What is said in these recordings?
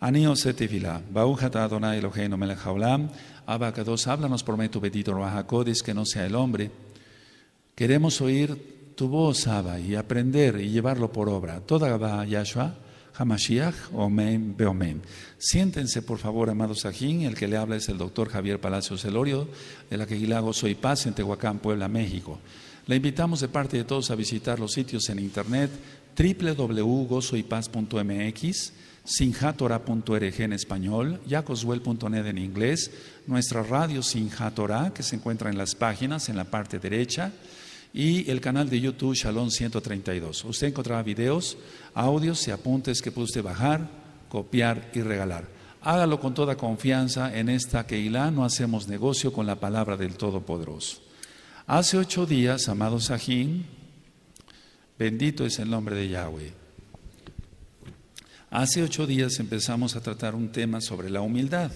Ani osetefila, baújata Adonai Eloheinu melech abacados, háblanos por medio tu bendito Rahakodis, que no sea el hombre. Queremos oír tu voz, Abba, y aprender y llevarlo por obra. Toda Abba Yahshua, Hamashiach, Omen, Beomen. Siéntense, por favor, amados Sajín. El que le habla es el doctor Javier Palacios Elorio, de la Gozo Soy Paz, en Tehuacán, Puebla, México. Le invitamos de parte de todos a visitar los sitios en internet www.gozoypaz.mx sinjatora.org e en español, yacoswell.net en inglés, nuestra radio Sinjatora, que se encuentra en las páginas, en la parte derecha, y el canal de YouTube Shalom 132. Usted encontrará videos, audios y apuntes que puede usted bajar, copiar y regalar. Hágalo con toda confianza en esta Keilah, no hacemos negocio con la palabra del Todopoderoso. Hace ocho días, amado Sajín, bendito es el nombre de Yahweh Hace ocho días empezamos a tratar un tema sobre la humildad,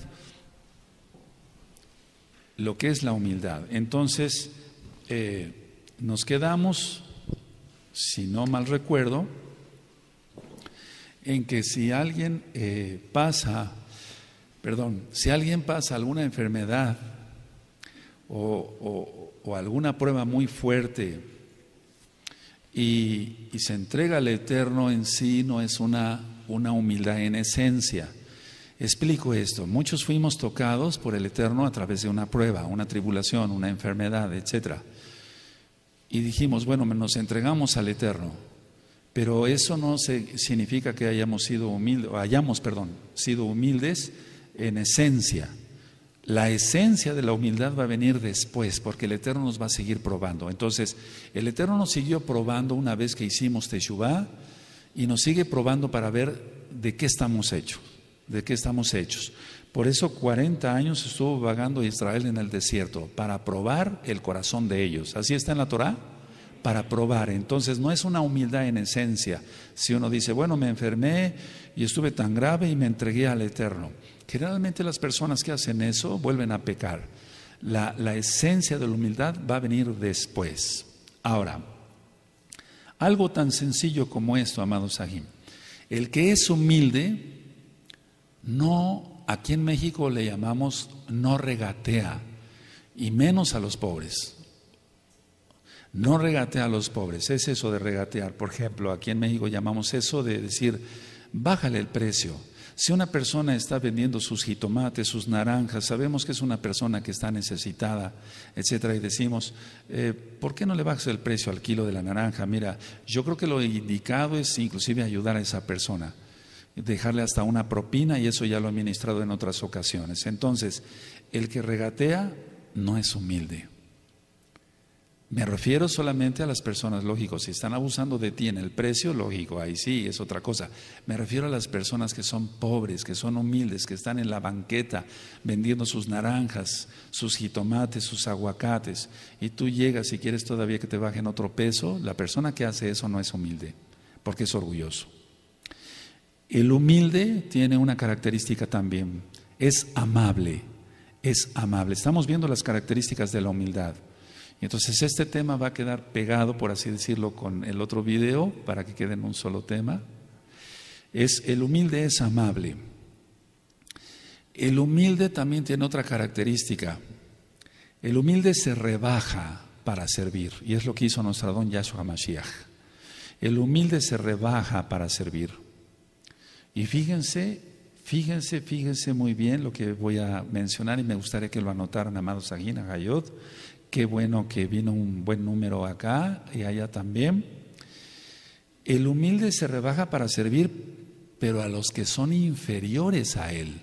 lo que es la humildad. Entonces, eh, nos quedamos, si no mal recuerdo, en que si alguien eh, pasa, perdón, si alguien pasa alguna enfermedad o, alguna prueba muy fuerte y, y se entrega al Eterno en sí, no es una una humildad en esencia. Explico esto. Muchos fuimos tocados por el Eterno a través de una prueba, una tribulación, una enfermedad, etc. Y dijimos, bueno, nos entregamos al Eterno. Pero eso no significa que hayamos sido humildes, hayamos, perdón, sido humildes en esencia. La esencia de la humildad va a venir después, porque el Eterno nos va a seguir probando. Entonces, el Eterno nos siguió probando una vez que hicimos Teshuvah y nos sigue probando para ver de qué estamos hechos, de qué estamos hechos. Por eso 40 años estuvo vagando Israel en el desierto, para probar el corazón de ellos. Así está en la Torah, para probar. Entonces no es una humildad en esencia. Si uno dice, bueno, me enfermé y estuve tan grave y me entregué al Eterno. Generalmente las personas que hacen eso vuelven a pecar. La, la esencia de la humildad va a venir después. Ahora, algo tan sencillo como esto, amado Sahim. El que es humilde, no, aquí en México le llamamos no regatea, y menos a los pobres. No regatea a los pobres, es eso de regatear. Por ejemplo, aquí en México llamamos eso de decir, bájale el precio. Si una persona está vendiendo sus jitomates, sus naranjas, sabemos que es una persona que está necesitada, etcétera, y decimos, eh, ¿por qué no le bajas el precio al kilo de la naranja? Mira, yo creo que lo indicado es inclusive ayudar a esa persona, dejarle hasta una propina y eso ya lo he ministrado en otras ocasiones. Entonces, el que regatea no es humilde. Me refiero solamente a las personas, lógico, si están abusando de ti en el precio, lógico, ahí sí es otra cosa. Me refiero a las personas que son pobres, que son humildes, que están en la banqueta vendiendo sus naranjas, sus jitomates, sus aguacates, y tú llegas y quieres todavía que te bajen otro peso, la persona que hace eso no es humilde, porque es orgulloso. El humilde tiene una característica también, es amable, es amable. Estamos viendo las características de la humildad entonces este tema va a quedar pegado, por así decirlo, con el otro video, para que quede en un solo tema. Es el humilde es amable. El humilde también tiene otra característica. El humilde se rebaja para servir, y es lo que hizo nuestro don Yahshua Mashiach. El humilde se rebaja para servir. Y fíjense, fíjense, fíjense muy bien lo que voy a mencionar y me gustaría que lo anotaran, amados Aguina Gayot. Qué bueno que vino un buen número acá y allá también. El humilde se rebaja para servir, pero a los que son inferiores a él.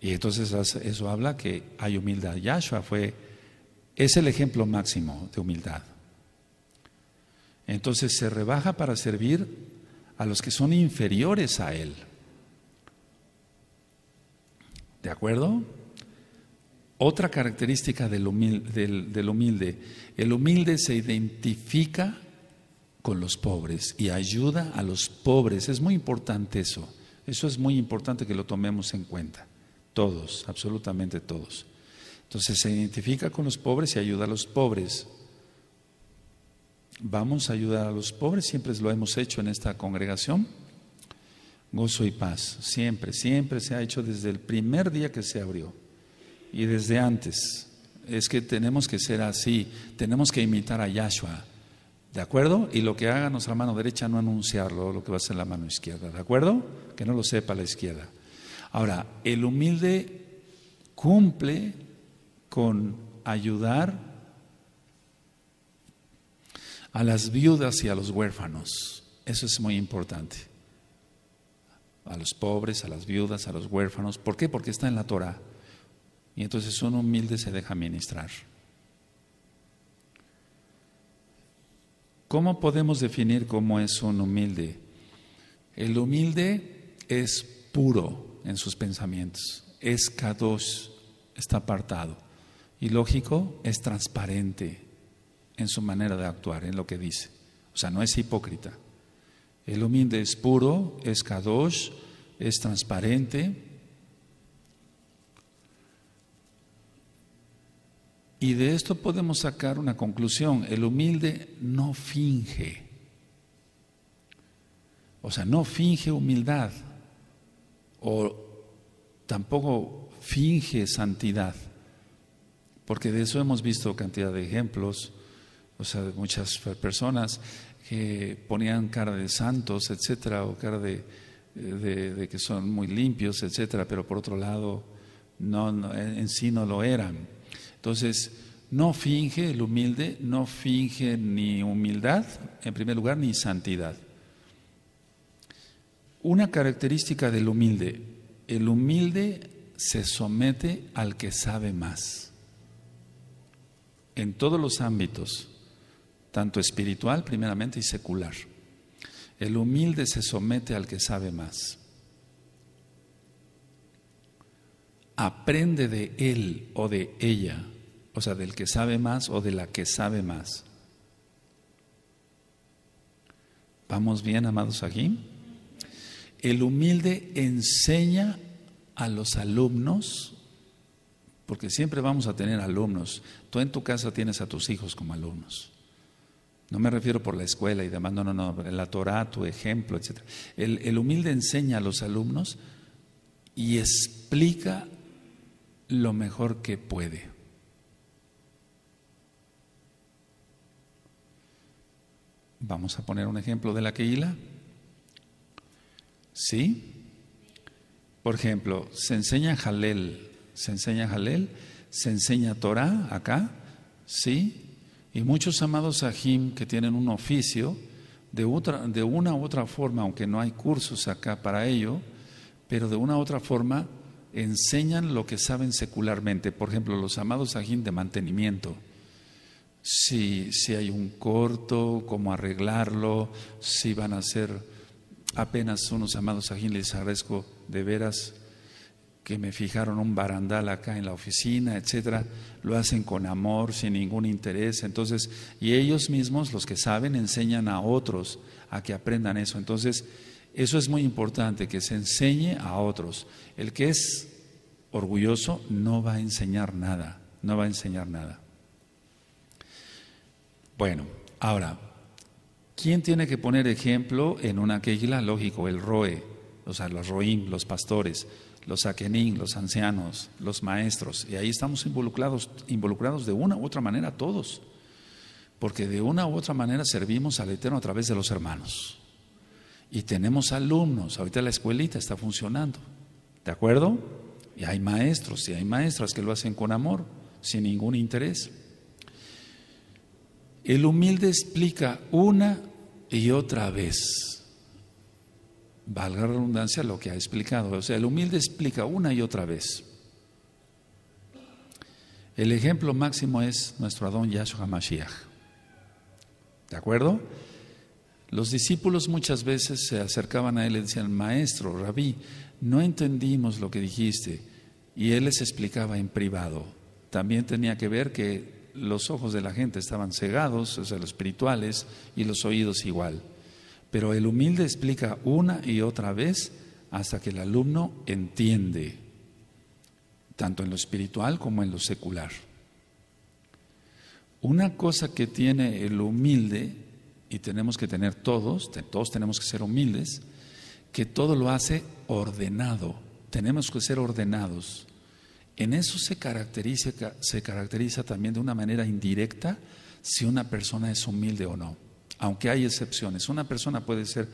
Y entonces eso habla que hay humildad. Yahshua fue, es el ejemplo máximo de humildad. Entonces se rebaja para servir a los que son inferiores a él. ¿De acuerdo? Otra característica del humilde, el humilde se identifica con los pobres y ayuda a los pobres. Es muy importante eso. Eso es muy importante que lo tomemos en cuenta. Todos, absolutamente todos. Entonces se identifica con los pobres y ayuda a los pobres. Vamos a ayudar a los pobres, siempre lo hemos hecho en esta congregación. Gozo y paz, siempre, siempre se ha hecho desde el primer día que se abrió y desde antes. Es que tenemos que ser así, tenemos que imitar a Yahshua, ¿de acuerdo? Y lo que haga nuestra mano derecha no anunciarlo, lo que va a hacer la mano izquierda, ¿de acuerdo? Que no lo sepa la izquierda. Ahora, el humilde cumple con ayudar a las viudas y a los huérfanos. Eso es muy importante. A los pobres, a las viudas, a los huérfanos. ¿Por qué? Porque está en la Torah. Y entonces un humilde se deja ministrar. ¿Cómo podemos definir cómo es un humilde? El humilde es puro en sus pensamientos, es kadosh, está apartado. Y lógico, es transparente en su manera de actuar, en lo que dice. O sea, no es hipócrita. El humilde es puro, es kadosh, es transparente Y de esto podemos sacar una conclusión. El humilde no finge. O sea, no finge humildad. O tampoco finge santidad. Porque de eso hemos visto cantidad de ejemplos. O sea, de muchas personas que ponían cara de santos, etcétera, o cara de, que son muy limpios, etcétera, pero por otro lado, no en sí no lo eran. Entonces, no finge el humilde, no finge ni humildad, en primer lugar, ni santidad. Una característica del humilde, el humilde se somete al que sabe más, en todos los ámbitos, tanto espiritual primeramente y secular. El humilde se somete al que sabe más. Aprende de él o de ella o sea, del que sabe más o de la que sabe más. ¿Vamos bien, amados, aquí? El humilde enseña a los alumnos, porque siempre vamos a tener alumnos. Tú en tu casa tienes a tus hijos como alumnos. No me refiero por la escuela y demás, no, no, no, la Torah, tu ejemplo, etc. El, el humilde enseña a los alumnos y explica lo mejor que puede. Vamos a poner un ejemplo de la Keila. ¿Sí? Por ejemplo, se enseña Jalel, se enseña Jalel, se enseña Torah acá, ¿sí? Y muchos amados Sahim que tienen un oficio, de, de una u otra forma, aunque no hay cursos acá para ello, pero de una u otra forma enseñan lo que saben secularmente. Por ejemplo, los amados Sahim de mantenimiento si, si hay un corto, cómo arreglarlo, si van a ser apenas unos amados a quien les de veras que me fijaron un barandal acá en la oficina, etcétera, lo hacen con amor, sin ningún interés. Entonces, y ellos mismos, los que saben, enseñan a otros a que aprendan eso. Entonces, eso es muy importante, que se enseñe a otros. El que es orgulloso no va a enseñar nada, no va a enseñar nada. Bueno, ahora, ¿quién tiene que poner ejemplo en una quejila? Lógico, el roe, o sea, los roim, los pastores, los akenim, los ancianos, los maestros. Y ahí estamos involucrados, involucrados de una u otra manera todos, porque de una u otra manera servimos al Eterno a través de los hermanos. Y tenemos alumnos, ahorita la escuelita está funcionando, ¿de acuerdo? Y hay maestros y hay maestras que lo hacen con amor, sin ningún interés. El humilde explica una y otra vez, valga la redundancia, lo que ha explicado. O sea, el humilde explica una y otra vez. El ejemplo máximo es nuestro Adón Yahshua Mashiach. ¿De acuerdo? Los discípulos muchas veces se acercaban a él y decían, Maestro, rabí, no entendimos lo que dijiste. Y él les explicaba en privado. También tenía que ver que los ojos de la gente estaban cegados, o sea, los espirituales, y los oídos igual. Pero el humilde explica una y otra vez hasta que el alumno entiende, tanto en lo espiritual como en lo secular. Una cosa que tiene el humilde, y tenemos que tener todos, todos tenemos que ser humildes, que todo lo hace ordenado, tenemos que ser ordenados. En eso se caracteriza, también de una manera indirecta si una persona es humilde o no, aunque hay excepciones. Una persona puede ser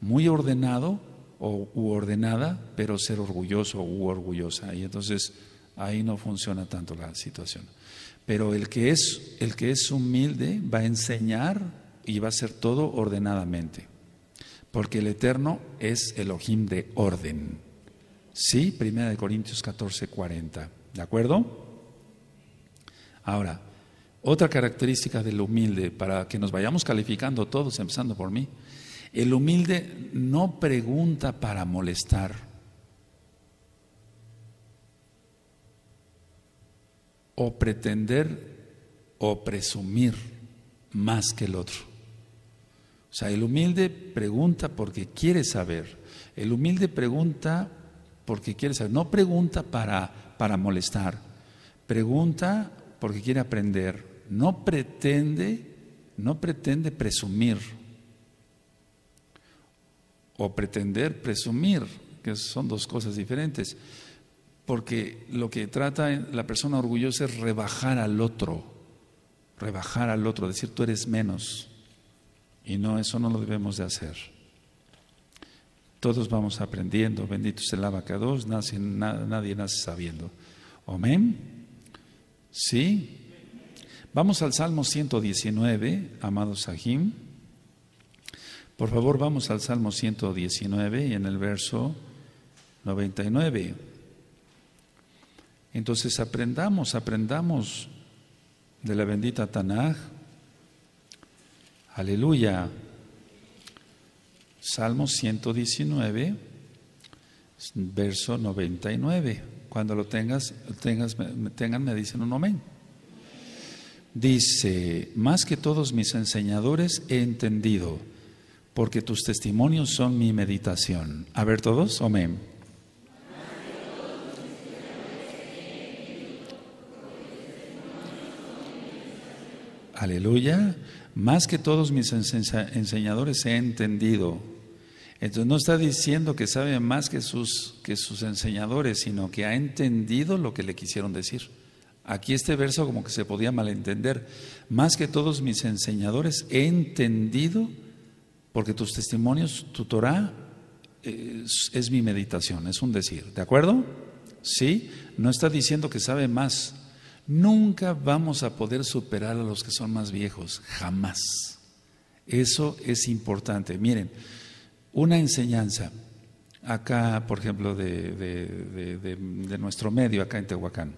muy ordenado o, ordenada, pero ser orgulloso u orgullosa. Y entonces ahí no funciona tanto la situación. Pero el que es, el que es humilde va a enseñar y va a hacer todo ordenadamente, porque el Eterno es el ojim de orden. Sí, Primera de Corintios 14, 40. ¿De acuerdo? Ahora, otra característica del humilde, para que nos vayamos calificando todos, empezando por mí. El humilde no pregunta para molestar. O pretender o presumir más que el otro. O sea, el humilde pregunta porque quiere saber. El humilde pregunta porque quiere saber. No pregunta para, para molestar. Pregunta porque quiere aprender. No pretende, no pretende presumir. O pretender presumir, que son dos cosas diferentes. Porque lo que trata la persona orgullosa es rebajar al otro. Rebajar al otro, decir tú eres menos. Y no, eso no lo debemos de hacer. Todos vamos aprendiendo. Bendito es el abacados. Nace, nadie nace sabiendo. Amén. Sí. Vamos al Salmo 119, amado Sahim. Por favor, vamos al Salmo 119 y en el verso 99. Entonces aprendamos, aprendamos de la bendita Tanaj. Aleluya. Salmo 119, verso 99. Cuando lo tengas, tengas, tengan, me dicen un amén. Dice, más que todos mis enseñadores he entendido, porque tus testimonios son mi meditación. A ver todos, amén. Aleluya. Más que todos mis enseñadores he entendido, entonces no está diciendo que sabe más que sus, que sus enseñadores, sino que ha entendido lo que le quisieron decir. Aquí este verso como que se podía malentender. Más que todos mis enseñadores he entendido porque tus testimonios, tu Torah, es, mi meditación, es un decir. ¿De acuerdo? Sí, no está diciendo que sabe más. Nunca vamos a poder superar a los que son más viejos, jamás. Eso es importante. Miren, una enseñanza acá, por ejemplo, de, nuestro medio, acá en Tehuacán.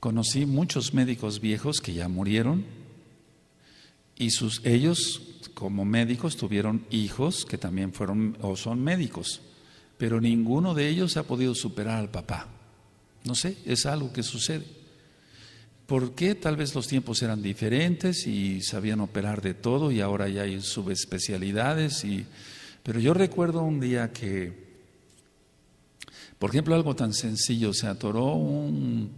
Conocí muchos médicos viejos que ya murieron y sus, ellos como médicos tuvieron hijos que también fueron o son médicos, pero ninguno de ellos ha podido superar al papá. No sé, es algo que sucede. ¿Por qué? Tal vez los tiempos eran diferentes y sabían operar de todo y ahora ya hay subespecialidades y pero yo recuerdo un día que, por ejemplo, algo tan sencillo, se atoró un,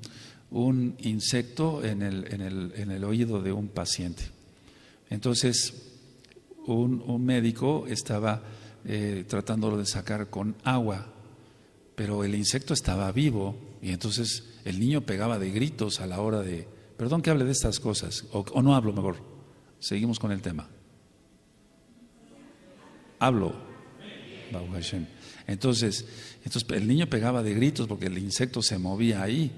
insecto en el, en, el, oído de un paciente. Entonces, un, médico estaba eh, tratándolo de sacar con agua, pero el insecto estaba vivo y entonces el niño pegaba de gritos a la hora de... Perdón que hable de estas cosas, o no hablo mejor, seguimos con el tema hablo. Entonces, entonces el niño pegaba de gritos porque el insecto se movía ahí.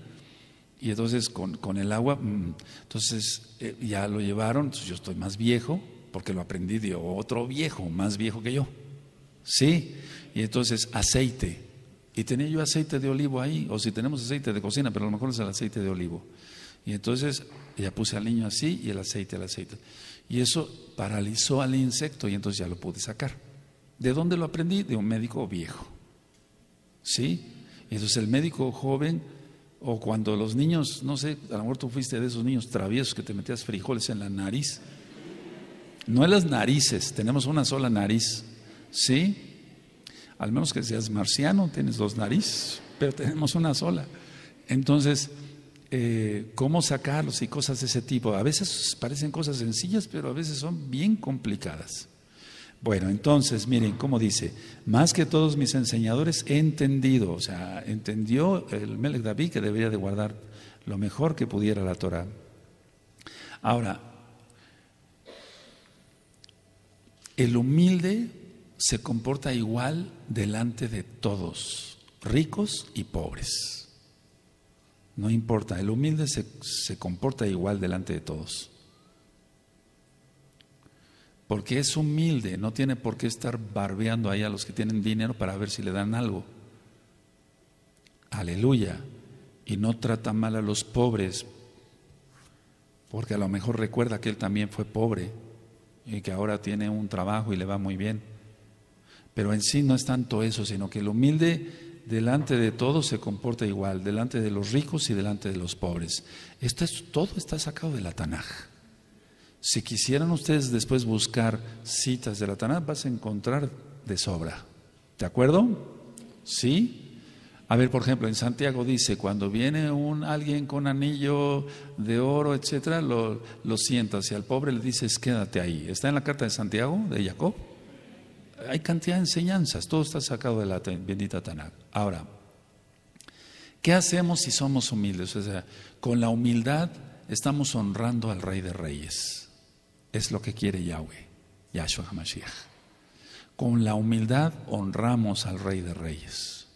Y entonces con, el agua, mm, entonces eh, ya lo llevaron, yo estoy más viejo, porque lo aprendí de otro viejo, más viejo que yo. Sí, y entonces aceite. Y tenía yo aceite de olivo ahí, o si tenemos aceite de cocina, pero a lo mejor es el aceite de olivo. Y entonces ya puse al niño así y el aceite, el aceite. Y eso paralizó al insecto y entonces ya lo pude sacar. ¿De dónde lo aprendí? De un médico viejo. ¿Sí? Entonces el médico joven, o cuando los niños, no sé, a lo mejor tú fuiste de esos niños traviesos que te metías frijoles en la nariz. No en las narices, tenemos una sola nariz. ¿Sí? Al menos que seas marciano, tienes dos narices, pero tenemos una sola. Entonces, eh, cómo sacarlos y cosas de ese tipo. A veces parecen cosas sencillas, pero a veces son bien complicadas. Bueno, entonces, miren, ¿cómo dice, más que todos mis enseñadores he entendido, o sea, entendió el Melek David que debería de guardar lo mejor que pudiera la Torah. Ahora, el humilde se comporta igual delante de todos, ricos y pobres. No importa, el humilde se comporta igual delante de todos porque es humilde, no tiene por qué estar barbeando ahí a los que tienen dinero para ver si le dan algo. Aleluya. Y no trata mal a los pobres, porque a lo mejor recuerda que él también fue pobre y que ahora tiene un trabajo y le va muy bien. Pero en sí no es tanto eso, sino que el humilde delante de todos se comporta igual, delante de los ricos y delante de los pobres. Esto es, todo está sacado de la Tanaj. Si quisieran ustedes después buscar citas de la Taná, vas a encontrar de sobra. ¿De acuerdo? ¿Sí? A ver, por ejemplo, en Santiago dice, cuando viene un alguien con anillo de oro, etcétera, lo, sientas y al pobre le dices, quédate ahí. ¿Está en la carta de Santiago, de Jacob? Hay cantidad de enseñanzas, todo está sacado de la bendita Tanakh. Ahora, ¿qué hacemos si somos humildes? O sea, con la humildad estamos honrando al Rey de Reyes. Es lo que quiere Yahweh, Yahshua HaMashiach. Con la humildad honramos al Rey de Reyes.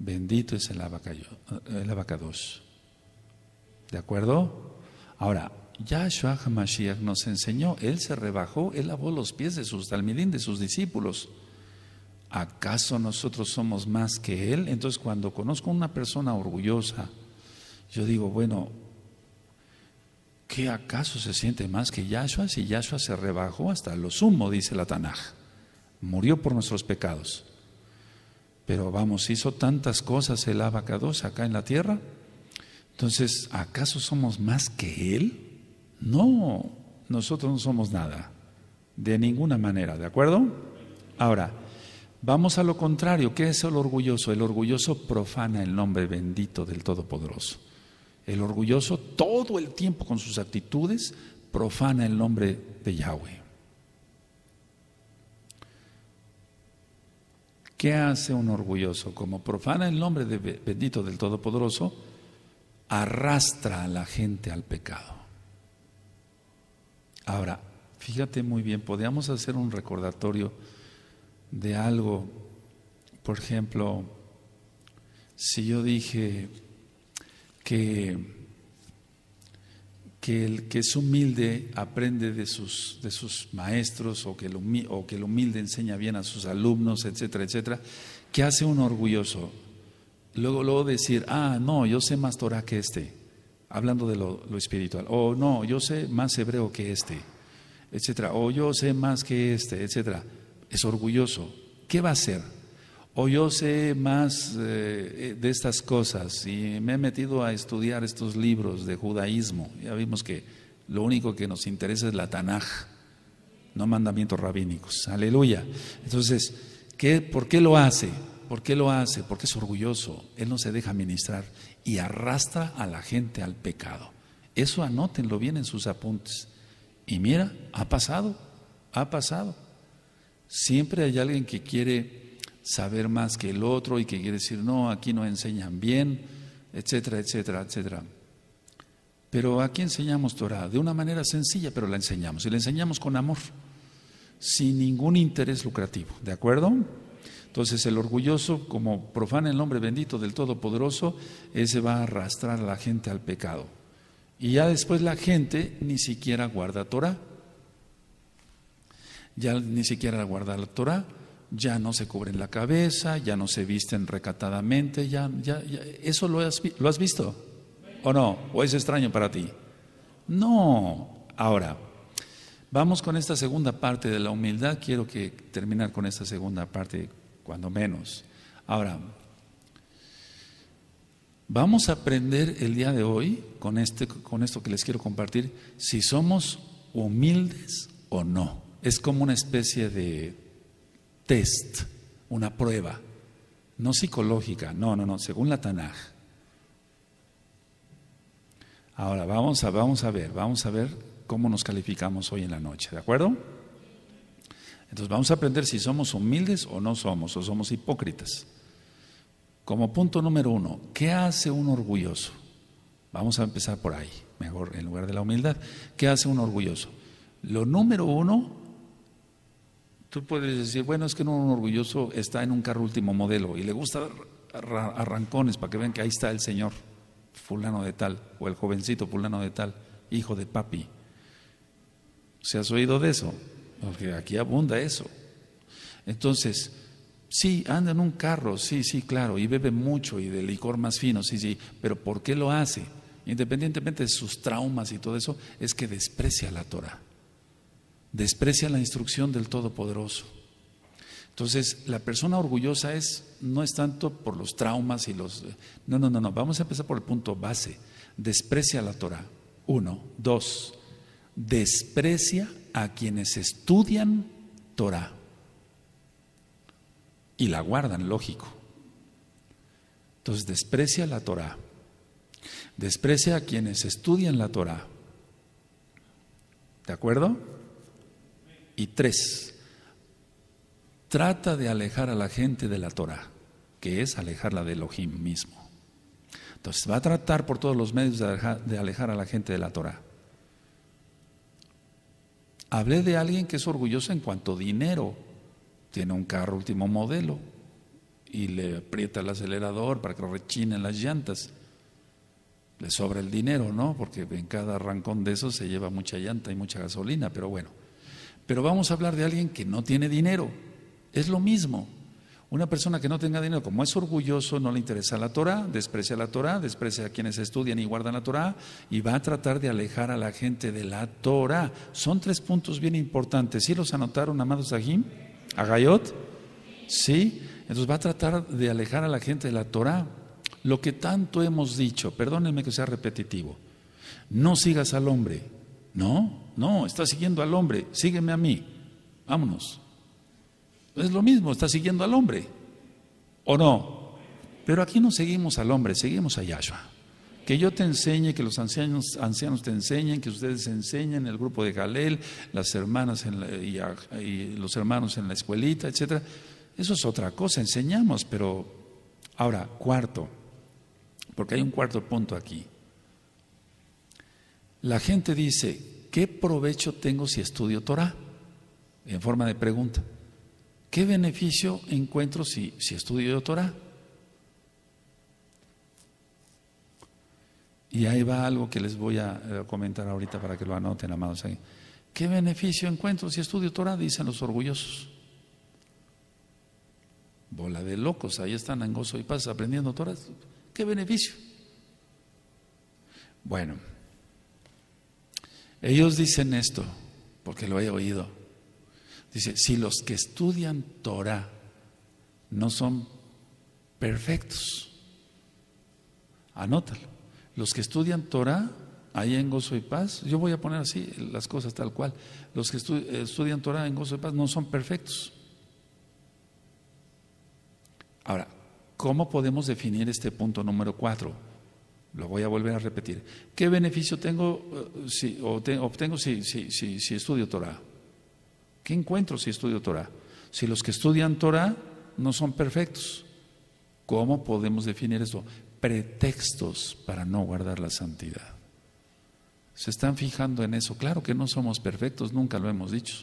Bendito es el, abacayo, el abacados. ¿De acuerdo? Ahora, Yahshua HaMashiach nos enseñó, Él se rebajó, Él lavó los pies de sus talmidín, de sus discípulos. ¿Acaso nosotros somos más que Él? Entonces, cuando conozco a una persona orgullosa, yo digo, bueno, ¿Qué acaso se siente más que Yahshua si Yahshua se rebajó hasta lo sumo, dice la Tanaj? Murió por nuestros pecados. Pero vamos, hizo tantas cosas el abacados acá en la tierra. Entonces, ¿acaso somos más que Él? No, nosotros no somos nada. De ninguna manera, ¿de acuerdo? Ahora, vamos a lo contrario. ¿Qué es el orgulloso? El orgulloso profana el nombre bendito del Todopoderoso. El orgulloso todo el tiempo con sus actitudes profana el nombre de Yahweh. ¿Qué hace un orgulloso? Como profana el nombre de bendito del Todopoderoso, arrastra a la gente al pecado. Ahora, fíjate muy bien, podríamos hacer un recordatorio de algo, por ejemplo, si yo dije, que, el que es humilde aprende de sus, de sus maestros o que, el humilde, que humilde enseña bien a sus alumnos, etcétera, etcétera, que hace un orgulloso. Luego, luego decir, ah, no, yo sé más Torah que este, hablando de lo, lo espiritual, o no, yo sé más hebreo que este, etcétera, o yo sé más que este, etcétera, es orgulloso. ¿Qué va a hacer? o yo sé más eh, eh, de estas cosas y me he metido a estudiar estos libros de judaísmo. Ya vimos que lo único que nos interesa es la Tanaj, no mandamientos rabínicos. Aleluya. Entonces, ¿qué, ¿por qué lo hace? ¿Por qué lo hace? Porque es orgulloso, él no se deja ministrar y arrastra a la gente al pecado. Eso anótenlo bien en sus apuntes. Y mira, ha pasado, ha pasado. Siempre hay alguien que quiere saber más que el otro y que quiere decir, no, aquí no enseñan bien, etcétera, etcétera, etcétera. Pero aquí enseñamos Torah de una manera sencilla, pero la enseñamos. Y la enseñamos con amor, sin ningún interés lucrativo. ¿De acuerdo? Entonces el orgulloso, como profana el nombre bendito del Todopoderoso, ese va a arrastrar a la gente al pecado. Y ya después la gente ni siquiera guarda Torah. Ya ni siquiera guarda la Torah ya no se cubren la cabeza, ya no se visten recatadamente, ya, ya, ¿eso lo has, lo has visto? ¿O no? ¿O es extraño para ti? No. Ahora, vamos con esta segunda parte de la humildad. Quiero que terminar con esta segunda parte, cuando menos. Ahora, vamos a aprender el día de hoy, con, este, con esto que les quiero compartir, si somos humildes o no. Es como una especie de test, una prueba, no psicológica, no, no, no, según la Tanaj. Ahora vamos a, vamos a ver, vamos a ver cómo nos calificamos hoy en la noche, ¿de acuerdo? Entonces vamos a aprender si somos humildes o no somos, o somos hipócritas. Como punto número uno, ¿qué hace un orgulloso? Vamos a empezar por ahí, mejor en lugar de la humildad. ¿Qué hace un orgulloso? Lo número uno Tú puedes decir, bueno, es que un orgulloso está en un carro último modelo y le gusta arrancones para que vean que ahí está el señor fulano de tal o el jovencito fulano de tal, hijo de papi. ¿Se has oído de eso? Porque aquí abunda eso. Entonces, sí, anda en un carro, sí, sí, claro, y bebe mucho y de licor más fino, sí, sí, pero ¿por qué lo hace? Independientemente de sus traumas y todo eso, es que desprecia la Torah desprecia la instrucción del Todopoderoso. Entonces, la persona orgullosa es no es tanto por los traumas y los no, no, no, no, vamos a empezar por el punto base. Desprecia la Torah. Uno, dos. Desprecia a quienes estudian Torah y la guardan, lógico. Entonces, desprecia la Torah. Desprecia a quienes estudian la Torah. ¿De acuerdo? Y tres, trata de alejar a la gente de la Torah, que es alejarla de Elohim mismo. Entonces va a tratar por todos los medios de alejar, a la gente de la Torah. Hablé de alguien que es orgulloso en cuanto a dinero. Tiene un carro último modelo y le aprieta el acelerador para que rechinen las llantas. Le sobra el dinero, ¿no? Porque en cada rancón de eso se lleva mucha llanta y mucha gasolina, pero bueno. Pero vamos a hablar de alguien que no tiene dinero. Es lo mismo. Una persona que no tenga dinero, como es orgulloso, no le interesa la Torah, desprecia la Torah, desprecia a quienes estudian y guardan la Torah y va a tratar de alejar a la gente de la Torah. Son tres puntos bien importantes. ¿Sí los anotaron, amados Sahim? ¿A Gayot? Sí. Entonces va a tratar de alejar a la gente de la Torah. Lo que tanto hemos dicho, perdónenme que sea repetitivo, no sigas al hombre, no, no, está siguiendo al hombre, sígueme a mí, vámonos. Es lo mismo, está siguiendo al hombre, ¿o no? Pero aquí no seguimos al hombre, seguimos a Yahshua. Que yo te enseñe, que los ancianos, te enseñen, que ustedes enseñen, el grupo de Galel, las hermanas y, y los hermanos en la escuelita, etcétera. Eso es otra cosa, enseñamos, pero ahora, cuarto, porque hay un cuarto punto aquí. La gente dice, ¿qué provecho tengo si estudio Torah? En forma de pregunta. ¿Qué beneficio encuentro si, si estudio Torah? Y ahí va algo que les voy a eh, comentar ahorita para que lo anoten, amados. ¿Qué beneficio encuentro si estudio Torah? Dicen los orgullosos. Bola de locos, ahí están en y paz aprendiendo Torah. ¿Qué beneficio? Bueno. Ellos dicen esto porque lo he oído. Dice, si los que estudian Torah no son perfectos, anótalo. Los que estudian Torah, ahí en gozo y paz, yo voy a poner así las cosas tal cual. Los que estudian Torah en gozo y paz no son perfectos. Ahora, ¿cómo podemos definir este punto número cuatro? Lo voy a volver a repetir. ¿Qué beneficio tengo eh, o obtengo si, si, estudio Torah? ¿Qué encuentro si estudio Torah? Si los que estudian Torah no son perfectos. ¿Cómo podemos definir eso? Pretextos para no guardar la santidad. Se están fijando en eso. Claro que no somos perfectos, nunca lo hemos dicho.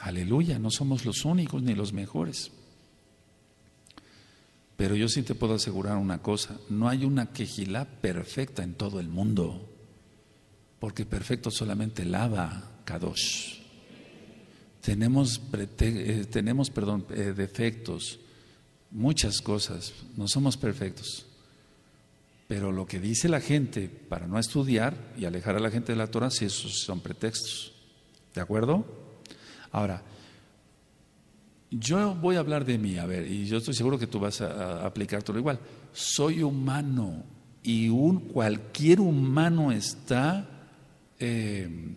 Aleluya, no somos los únicos ni los mejores. Pero yo sí te puedo asegurar una cosa, no hay una quejilá perfecta en todo el mundo, porque perfecto solamente lava Kadosh. Tenemos, eh, tenemos perdón, eh, defectos, muchas cosas, no somos perfectos. Pero lo que dice la gente para no estudiar y alejar a la gente de la Torah, sí, esos son pretextos. ¿De acuerdo? Ahora, yo voy a hablar de mí, a ver, y yo estoy seguro que tú vas a, aplicártelo aplicar igual. Soy humano y un, cualquier humano está eh,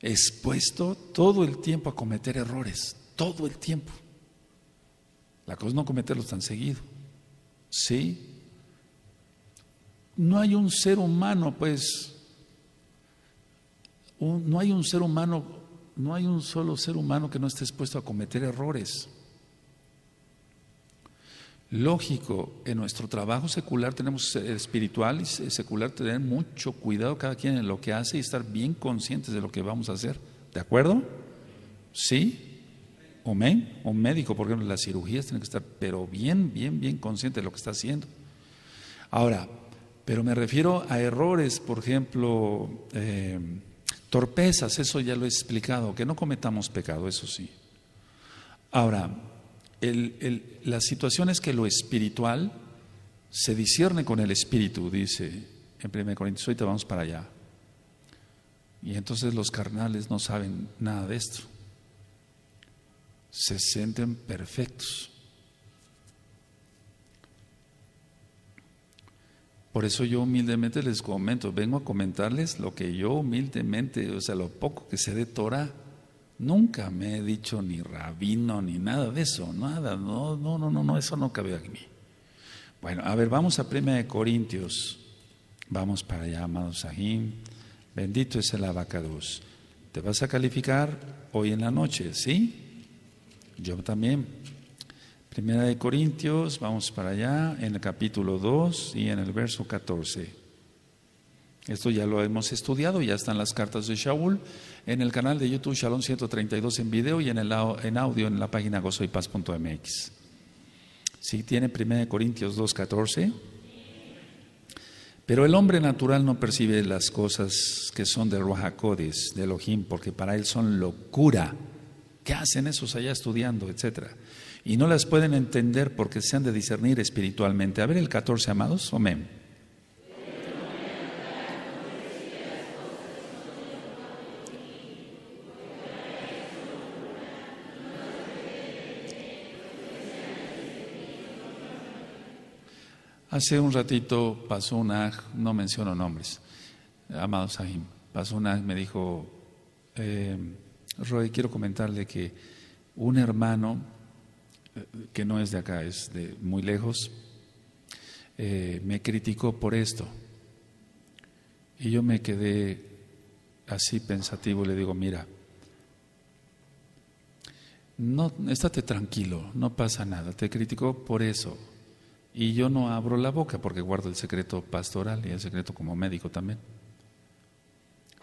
expuesto todo el tiempo a cometer errores, todo el tiempo. La cosa es no cometerlos tan seguido. ¿Sí? No hay un ser humano, pues, no hay un ser humano no hay un solo ser humano que no esté expuesto a cometer errores. Lógico, en nuestro trabajo secular tenemos espiritual y secular tener mucho cuidado cada quien en lo que hace y estar bien conscientes de lo que vamos a hacer. ¿De acuerdo? ¿Sí? ¿Amén? Un médico, por ejemplo, las cirugías tiene que estar, pero bien, bien, bien consciente de lo que está haciendo. Ahora, pero me refiero a errores, por ejemplo, eh, Torpezas, eso ya lo he explicado, que no cometamos pecado, eso sí. Ahora, la situación es que lo espiritual se discierne con el espíritu, dice en 1 Corintios, te vamos para allá. Y entonces los carnales no saben nada de esto. Se sienten perfectos. Por eso yo humildemente les comento, vengo a comentarles lo que yo humildemente, o sea, lo poco que sé de Torah. Nunca me he dicho ni rabino ni nada de eso, nada, no, no, no, no, eso no cabe mí. Bueno, a ver, vamos a Primera de Corintios. Vamos para allá, amados Sahim. Bendito es el abacaduz. Te vas a calificar hoy en la noche, ¿sí? Yo también. Primera de Corintios, vamos para allá, en el capítulo 2 y en el verso 14. Esto ya lo hemos estudiado, ya están las cartas de Shaul en el canal de YouTube Shalom 132 en video y en, el, en audio en la página gozoypaz.mx. Si ¿Sí? Primera de Corintios 2.14. Pero el hombre natural no percibe las cosas que son de Rojacodis, de Elohim, porque para él son locura. ¿Qué hacen esos allá estudiando, etcétera? y no las pueden entender porque se han de discernir espiritualmente. A ver el 14, amados, amén. Hace un ratito pasó un aj, no menciono nombres, amados Sahim, pasó un aj, me dijo, eh, Roy, quiero comentarle que un hermano que no es de acá, es de muy lejos, eh, me criticó por esto. Y yo me quedé así pensativo y le digo, mira, no, estate tranquilo, no pasa nada, te criticó por eso. Y yo no abro la boca porque guardo el secreto pastoral y el secreto como médico también.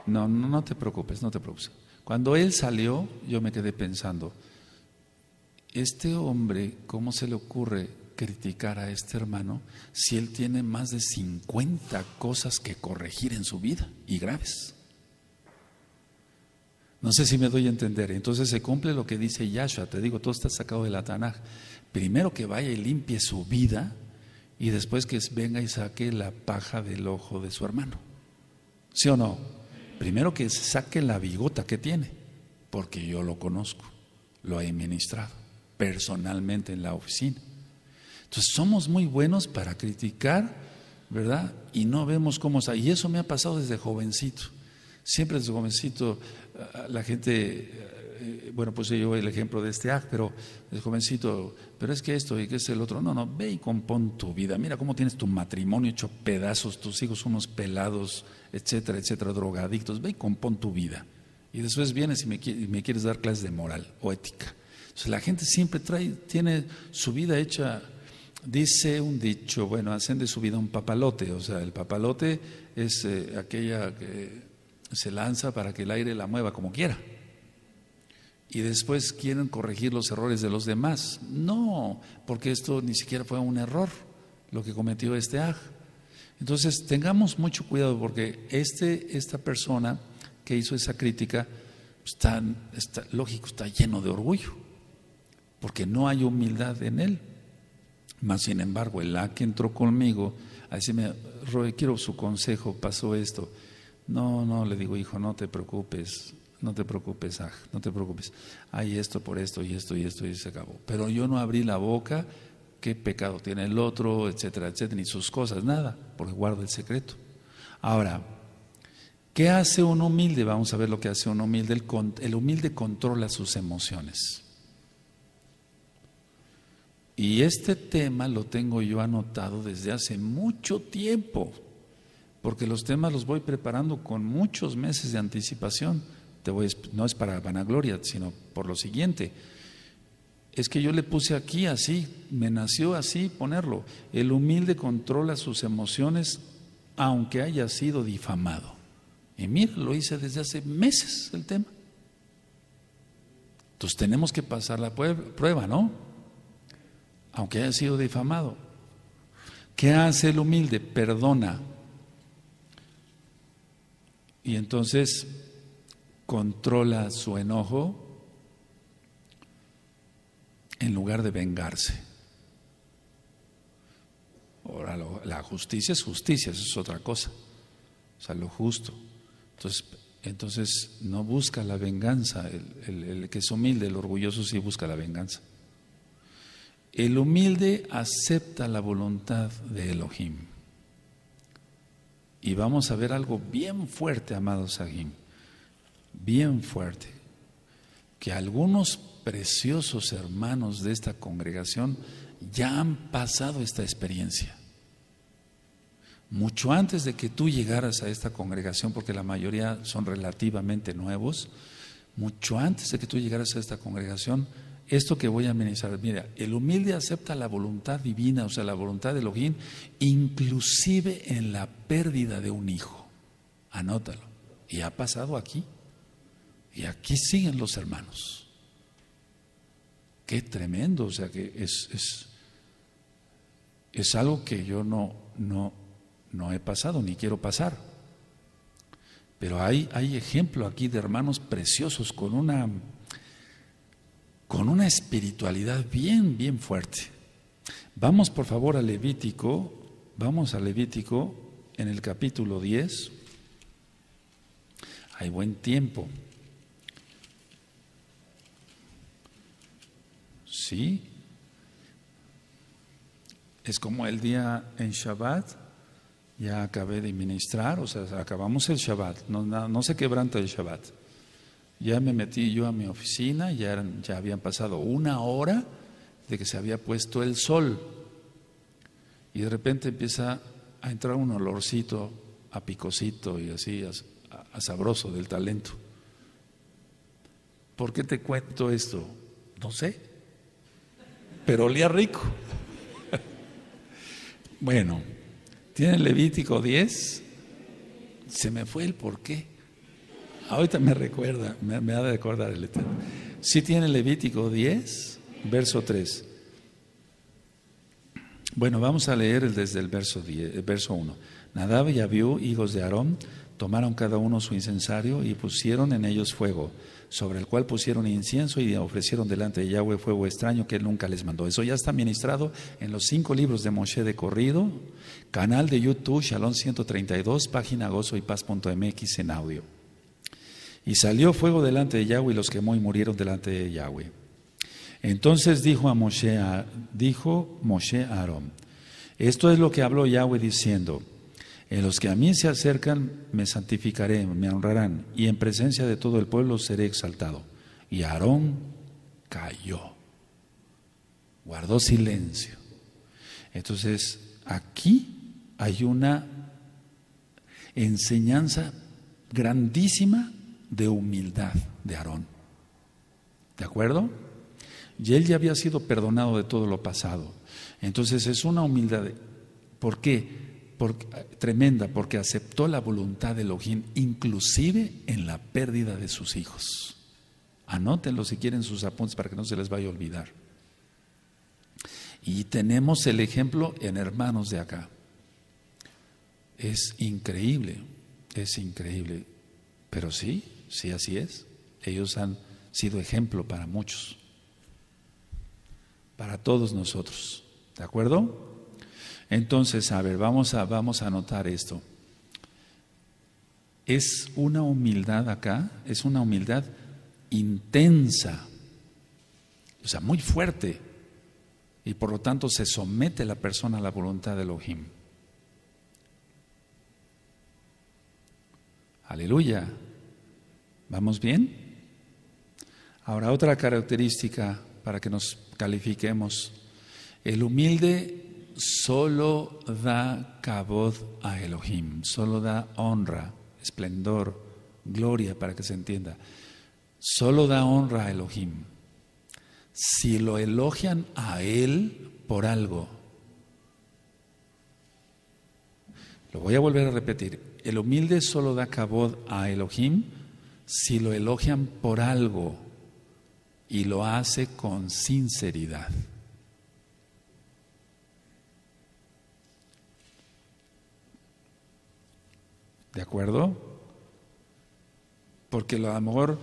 No, no, no te preocupes, no te preocupes. Cuando él salió, yo me quedé pensando, este hombre, ¿cómo se le ocurre criticar a este hermano si él tiene más de 50 cosas que corregir en su vida y graves? No sé si me doy a entender. Entonces se cumple lo que dice Yahshua. Te digo, todo está sacado de la Tanaj. Primero que vaya y limpie su vida y después que venga y saque la paja del ojo de su hermano. ¿Sí o no? Primero que saque la bigota que tiene, porque yo lo conozco, lo he ministrado personalmente en la oficina. Entonces somos muy buenos para criticar, ¿verdad? Y no vemos cómo Y eso me ha pasado desde jovencito. Siempre desde jovencito ah, la gente, eh, eh, bueno, pues yo el ejemplo de este acto, pero desde jovencito, pero es que esto y que es el otro. No, no, ve y compón tu vida. Mira cómo tienes tu matrimonio hecho pedazos, tus hijos unos pelados, etcétera, etcétera, drogadictos. Ve y compón tu vida. Y después vienes y me quieres dar clases de moral o ética. Pues la gente siempre trae, tiene su vida hecha, dice un dicho, bueno, hacen de su vida un papalote, o sea, el papalote es eh, aquella que se lanza para que el aire la mueva como quiera. Y después quieren corregir los errores de los demás. No, porque esto ni siquiera fue un error lo que cometió este aj. Entonces, tengamos mucho cuidado porque este, esta persona que hizo esa crítica, pues está, lógico, está lleno de orgullo porque no hay humildad en él. Mas, sin embargo, el A que entró conmigo a decirme, Roe, quiero su consejo, pasó esto. No, no, le digo, hijo, no te preocupes, no te preocupes, aj, no te preocupes. Hay esto por esto y esto y esto y se acabó. Pero yo no abrí la boca, qué pecado tiene el otro, etcétera, etcétera, ni sus cosas, nada, porque guardo el secreto. Ahora, ¿qué hace un humilde? Vamos a ver lo que hace un humilde. el humilde controla sus emociones. Y este tema lo tengo yo anotado desde hace mucho tiempo, porque los temas los voy preparando con muchos meses de anticipación. Te voy, no es para vanagloria, sino por lo siguiente. Es que yo le puse aquí así, me nació así ponerlo. El humilde controla sus emociones aunque haya sido difamado. Y mira, lo hice desde hace meses el tema. Entonces tenemos que pasar la prueba, ¿no? aunque haya sido difamado. ¿Qué hace el humilde? Perdona. Y entonces controla su enojo en lugar de vengarse. Ahora, la justicia es justicia, eso es otra cosa. O sea, lo justo. Entonces, entonces no busca la venganza. El, el que es humilde, el orgulloso sí busca la venganza. El humilde acepta la voluntad de Elohim. Y vamos a ver algo bien fuerte, amados Sahim, bien fuerte, que algunos preciosos hermanos de esta congregación ya han pasado esta experiencia. Mucho antes de que tú llegaras a esta congregación, porque la mayoría son relativamente nuevos, mucho antes de que tú llegaras a esta congregación, esto que voy a amenizar. Mira, el humilde acepta la voluntad divina, o sea, la voluntad de Elohim, inclusive en la pérdida de un hijo. Anótalo. Y ha pasado aquí. Y aquí siguen los hermanos. Qué tremendo, o sea, que es, es, algo que yo no, no, no he pasado ni quiero pasar. Pero hay, hay ejemplo aquí de hermanos preciosos con una con una espiritualidad bien, bien fuerte. Vamos por favor a Levítico, vamos a Levítico en el capítulo 10. Hay buen tiempo. ¿Sí? Es como el día en Shabbat, ya acabé de ministrar, o sea, acabamos el Shabbat, no, se quebranta el Shabbat. Ya me metí yo a mi oficina, ya, ya habían pasado una hora de que se había puesto el sol. Y de repente empieza a entrar un olorcito a picocito y así, a, sabroso del talento. ¿Por qué te cuento esto? No sé, pero olía rico. bueno, tiene Levítico 10? Se me fue el porqué. Ahorita me recuerda, me, ha de recordar el Eterno. Si ¿Sí tiene Levítico 10, verso 3. Bueno, vamos a leer desde el verso, verso 1. Nadab y Abiú, hijos de Aarón, tomaron cada uno su incensario y pusieron en ellos fuego, sobre el cual pusieron incienso y ofrecieron delante de Yahweh fuego extraño que él nunca les mandó. Eso ya está ministrado en los cinco libros de Moshe de corrido, canal de YouTube, Shalom 132, página y gozoypaz.mx en audio. Y salió fuego delante de Yahweh y los quemó y murieron delante de Yahweh. Entonces dijo a Moshe, dijo Moshe a Aarón, esto es lo que habló Yahweh diciendo, en los que a mí se acercan me santificaré, me honrarán, y en presencia de todo el pueblo seré exaltado. Y Aarón cayó, guardó silencio. Entonces, aquí hay una enseñanza grandísima de humildad de Aarón. ¿De acuerdo? Y él ya había sido perdonado de todo lo pasado. Entonces es una humildad. ¿Por qué? Porque, tremenda, porque aceptó la voluntad de Elohim, inclusive en la pérdida de sus hijos. Anótenlo si quieren sus apuntes para que no se les vaya a olvidar. Y tenemos el ejemplo en hermanos de acá. Es increíble, es increíble. Pero sí, Sí, así es. Ellos han sido ejemplo para muchos, para todos nosotros. ¿De acuerdo? Entonces, a ver, vamos a, vamos a anotar esto. Es una humildad acá, es una humildad intensa, o sea, muy fuerte, y por lo tanto se somete la persona a la voluntad de Elohim. Aleluya. ¿Vamos bien? Ahora otra característica para que nos califiquemos. El humilde solo da cabod a Elohim, solo da honra, esplendor, gloria para que se entienda. Solo da honra a Elohim. Si lo elogian a él por algo, lo voy a volver a repetir, el humilde solo da cabod a Elohim si lo elogian por algo y lo hace con sinceridad. ¿De acuerdo? Porque el amor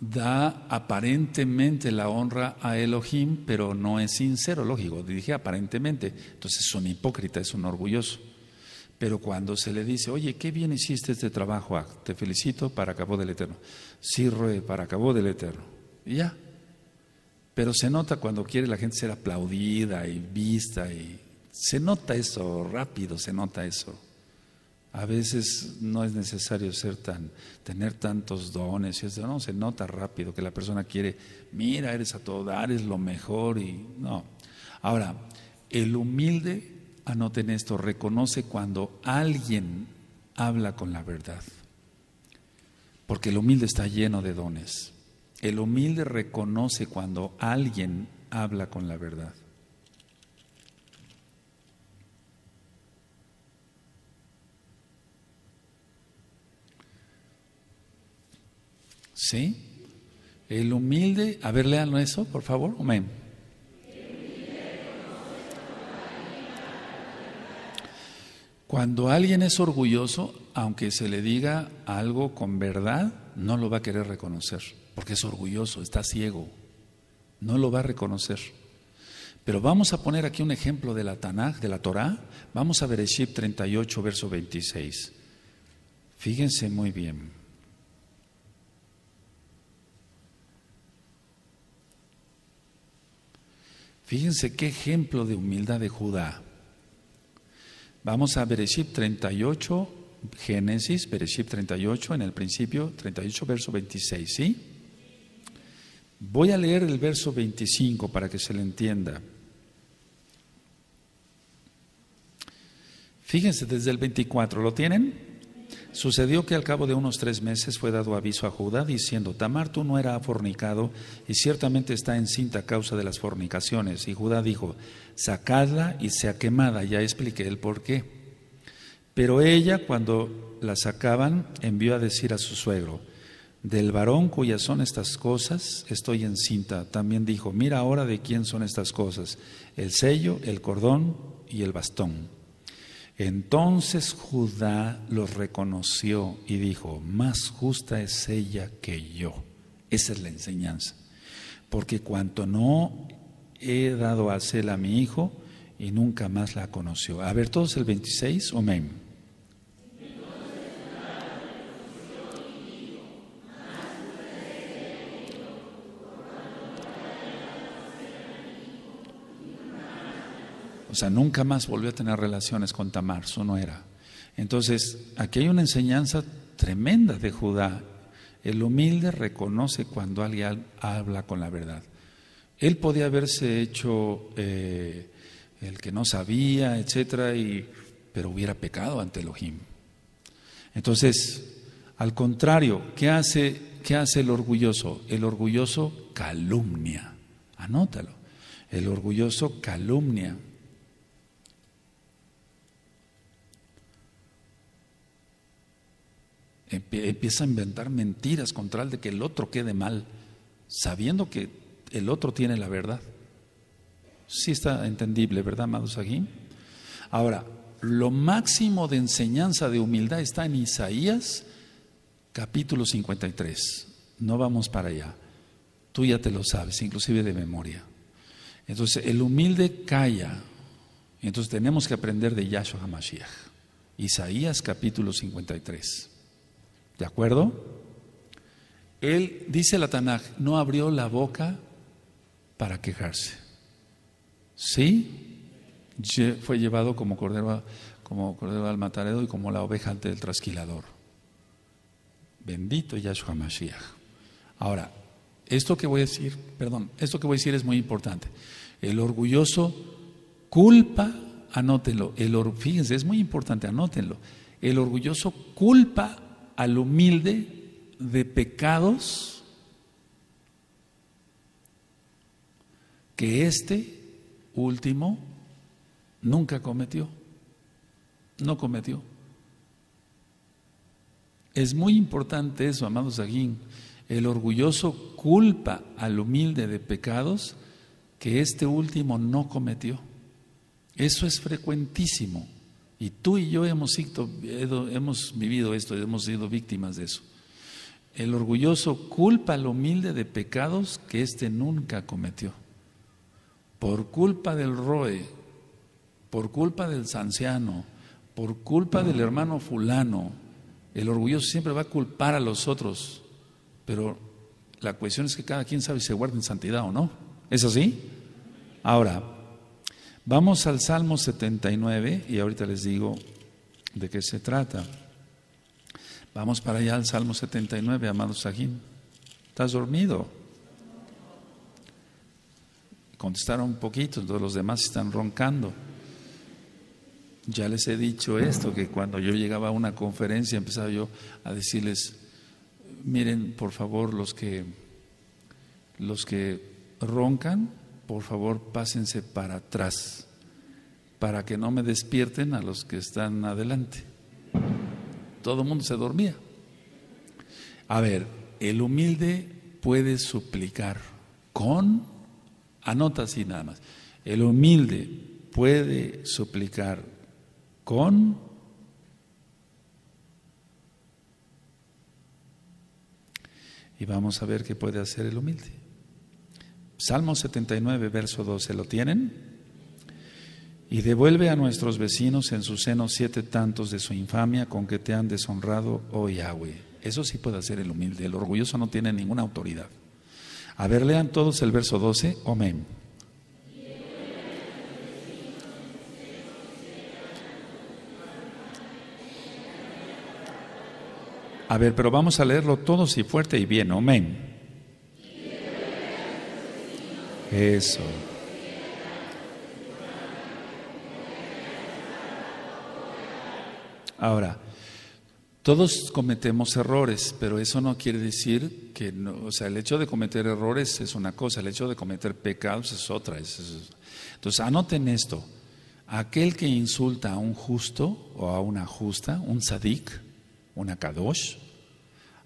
da aparentemente la honra a Elohim, pero no es sincero, lógico, dije aparentemente. Entonces son es un orgulloso pero cuando se le dice, oye, qué bien hiciste este trabajo, ah, te felicito para acabó del Eterno. Sí, Roe, para acabó del Eterno. Y ya. Pero se nota cuando quiere la gente ser aplaudida y vista y se nota eso rápido, se nota eso. A veces no es necesario ser tan, tener tantos dones y eso, no, se nota rápido que la persona quiere, mira, eres a todo dar, eres lo mejor y no. Ahora, el humilde anoten esto, reconoce cuando alguien habla con la verdad. Porque el humilde está lleno de dones. El humilde reconoce cuando alguien habla con la verdad. ¿Sí? El humilde, a ver, leanlo eso, por favor. Amén. Cuando alguien es orgulloso, aunque se le diga algo con verdad, no lo va a querer reconocer, porque es orgulloso, está ciego, no lo va a reconocer. Pero vamos a poner aquí un ejemplo de la Tanaj, de la Torá. Vamos a ver Shib 38, verso 26. Fíjense muy bien. Fíjense qué ejemplo de humildad de Judá. Vamos a Bereshit 38, Génesis, Bereshit 38, en el principio, 38, verso 26, ¿sí? Voy a leer el verso 25 para que se le entienda. Fíjense desde el 24, ¿lo tienen? Sucedió que al cabo de unos tres meses fue dado aviso a Judá diciendo, Tamar tú no era fornicado y ciertamente está encinta a causa de las fornicaciones. Y Judá dijo, sacadla y sea quemada. Ya expliqué el por qué. Pero ella cuando la sacaban envió a decir a su suegro, del varón cuyas son estas cosas estoy encinta. También dijo, mira ahora de quién son estas cosas, el sello, el cordón y el bastón. Entonces Judá los reconoció y dijo, más justa es ella que yo. Esa es la enseñanza. Porque cuanto no he dado a hacer a mi hijo, y nunca más la conoció. A ver, todos el 26, amén. nunca más volvió a tener relaciones con Tamar, Eso no era Entonces, aquí hay una enseñanza tremenda de Judá. El humilde reconoce cuando alguien habla con la verdad. Él podía haberse hecho eh, el que no sabía, etcétera, y, pero hubiera pecado ante Elohim. Entonces, al contrario, hace, ¿qué hace el orgulloso? El orgulloso calumnia. Anótalo. El orgulloso calumnia. empieza a inventar mentiras contra el de que el otro quede mal, sabiendo que el otro tiene la verdad. Sí está entendible, ¿verdad, amados aquí? Ahora, lo máximo de enseñanza de humildad está en Isaías capítulo 53. No vamos para allá. Tú ya te lo sabes, inclusive de memoria. Entonces, el humilde calla. Entonces, tenemos que aprender de Yahshua HaMashiach. Isaías capítulo 53. ¿De acuerdo? Él, dice la Tanaj, no abrió la boca para quejarse. ¿Sí? Fue llevado como cordero, como al mataredo y como la oveja ante el trasquilador. Bendito Yahshua Mashiach. Ahora, esto que voy a decir, perdón, esto que voy a decir es muy importante. El orgulloso culpa, anótenlo, el, fíjense, es muy importante, anótenlo. El orgulloso culpa al humilde de pecados que este último nunca cometió, no cometió. Es muy importante eso, amados Aguín El orgulloso culpa al humilde de pecados que este último no cometió. Eso es frecuentísimo. Y tú y yo hemos, hemos vivido esto, y hemos sido víctimas de eso. El orgulloso culpa al humilde de pecados que éste nunca cometió. Por culpa del roe, por culpa del sanciano, por culpa del hermano fulano, el orgulloso siempre va a culpar a los otros. Pero la cuestión es que cada quien sabe si se guarda en santidad o no. ¿Es así? Ahora, Vamos al Salmo 79 y ahorita les digo de qué se trata. Vamos para allá al Salmo 79, amado Sahín. ¿Estás dormido? Contestaron un poquito, todos los demás están roncando. Ya les he dicho esto, que cuando yo llegaba a una conferencia empezaba yo a decirles, miren, por favor, los que, los que roncan, por favor pásense para atrás, para que no me despierten a los que están adelante. Todo el mundo se dormía. A ver, el humilde puede suplicar con, anota así nada más, el humilde puede suplicar con y vamos a ver qué puede hacer el humilde. Salmo 79, verso 12, ¿lo tienen? Y devuelve a nuestros vecinos en su seno siete tantos de su infamia con que te han deshonrado, oh Yahweh. Eso sí puede hacer el humilde, el orgulloso no tiene ninguna autoridad. A ver, lean todos el verso 12, amén. A ver, pero vamos a leerlo todos y fuerte y bien, amén. Eso. Ahora, todos cometemos errores, pero eso no quiere decir que, no, o sea, el hecho de cometer errores es una cosa, el hecho de cometer pecados es otra. entonces, anoten esto. Aquel que insulta a un justo o a una justa, un sadik, una kadosh,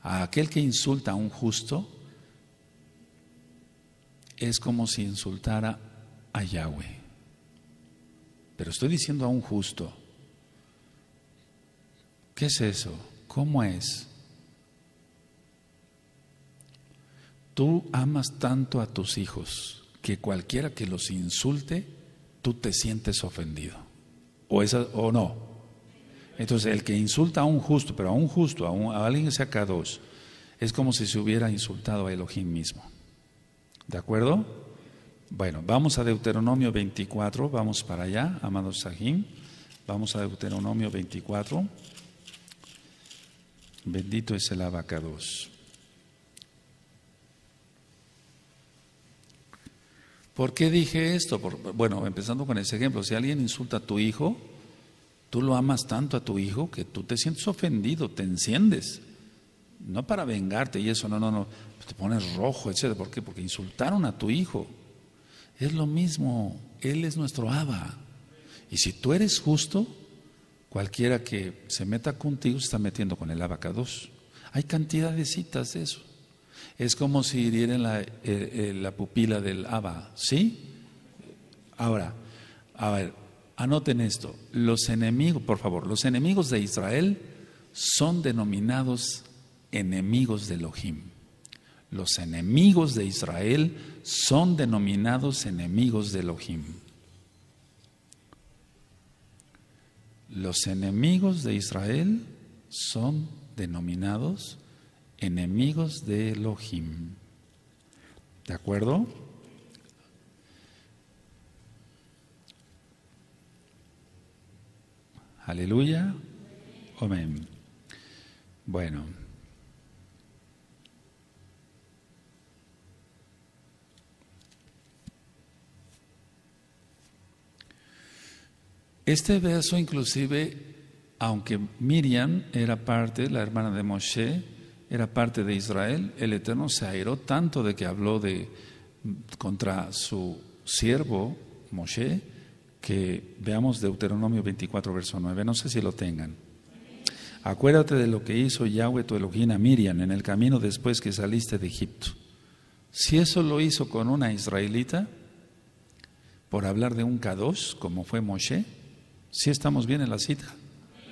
a aquel que insulta a un justo, es como si insultara a Yahweh. Pero estoy diciendo a un justo. ¿Qué es eso? ¿Cómo es? Tú amas tanto a tus hijos que cualquiera que los insulte, tú te sientes ofendido. O, o no. Entonces, el que insulta a un justo, pero a un justo, a, un, alguien que sea K2, es como si se hubiera insultado a Elohim mismo. ¿De acuerdo? Bueno, vamos a Deuteronomio 24, vamos para allá, amados Sajín. Vamos a Deuteronomio 24. Bendito es el abacados. ¿Por qué dije esto? bueno, empezando con ese ejemplo, si alguien insulta a tu hijo, tú lo amas tanto a tu hijo que tú te sientes ofendido, te enciendes. No para vengarte y eso, no, no, no. Pues te pones rojo, etcétera. ¿Por qué? Porque insultaron a tu hijo. Es lo mismo. Él es nuestro Abba. Y si tú eres justo, cualquiera que se meta contigo se está metiendo con el abacados. Hay cantidad de citas de eso. Es como si hirieran la, eh, eh, la pupila del Abba. ¿Sí? Ahora, a ver, anoten esto. Los enemigos, por favor, los enemigos de Israel son denominados enemigos de Elohim. Los enemigos de Israel son denominados enemigos de Elohim. Los enemigos de Israel son denominados enemigos de Elohim. ¿De acuerdo? Aleluya. Amén. Bueno. Este verso inclusive, aunque Miriam era parte, la hermana de Moshe, era parte de Israel, el Eterno se airó tanto de que habló de, contra su siervo Moshe, que veamos Deuteronomio 24, verso 9, no sé si lo tengan. Acuérdate de lo que hizo Yahweh tu Elohim a Miriam en el camino después que saliste de Egipto. Si eso lo hizo con una israelita, por hablar de un Kadosh, como fue Moshe, si estamos bien en la cita?